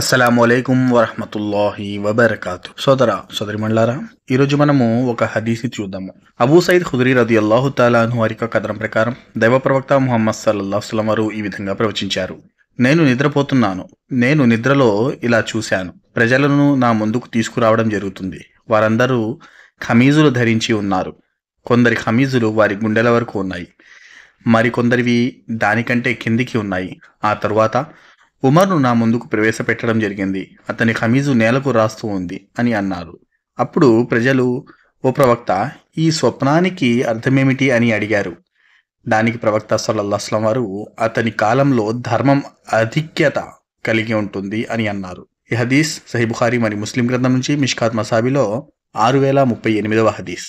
అస్సలం అయికం వరహమతుల్లాహి వబర్కాతు సోదరి సోదరిమండ్లారా ఈరోజు మనము ఒక హదీసి చూద్దాము అబూ సయిద్ హుదరీ రది అల్లాహు తాలాను వారి యొక్క కథనం ప్రకారం దైవ ప్రవక్త ముహమ్మద్ సల్లాహుస్లం వారు ఈ విధంగా ప్రవచించారు నేను నిద్రపోతున్నాను నేను నిద్రలో ఇలా చూశాను ప్రజలను నా ముందుకు తీసుకురావడం జరుగుతుంది వారందరూ ఖమీజులు ధరించి ఉన్నారు కొందరి ఖమీజులు వారి గుండెల వరకు ఉన్నాయి మరికొందరివి దానికంటే కిందికి ఉన్నాయి ఆ తరువాత ఉమర్ను నా ముందుకు ప్రవేశపెట్టడం జరిగింది అతని ఖమీజు నేలకు రాస్తూ ఉంది అని అన్నారు అప్పుడు ప్రజలు ఓ ప్రవక్త ఈ స్వప్నానికి అర్థమేమిటి అని అడిగారు దానికి ప్రవక్త సల్లల్లాస్లం వారు అతని కాలంలో ధర్మం అధిక్యత కలిగి ఉంటుంది అని అన్నారు ఈ హదీస్ సహిబుఖారి మరియు ముస్లిం గ్రంథం నుంచి మిష్కాత్ మసాబిలో ఆరు వేల ముప్పై ఎనిమిదవ హదీస్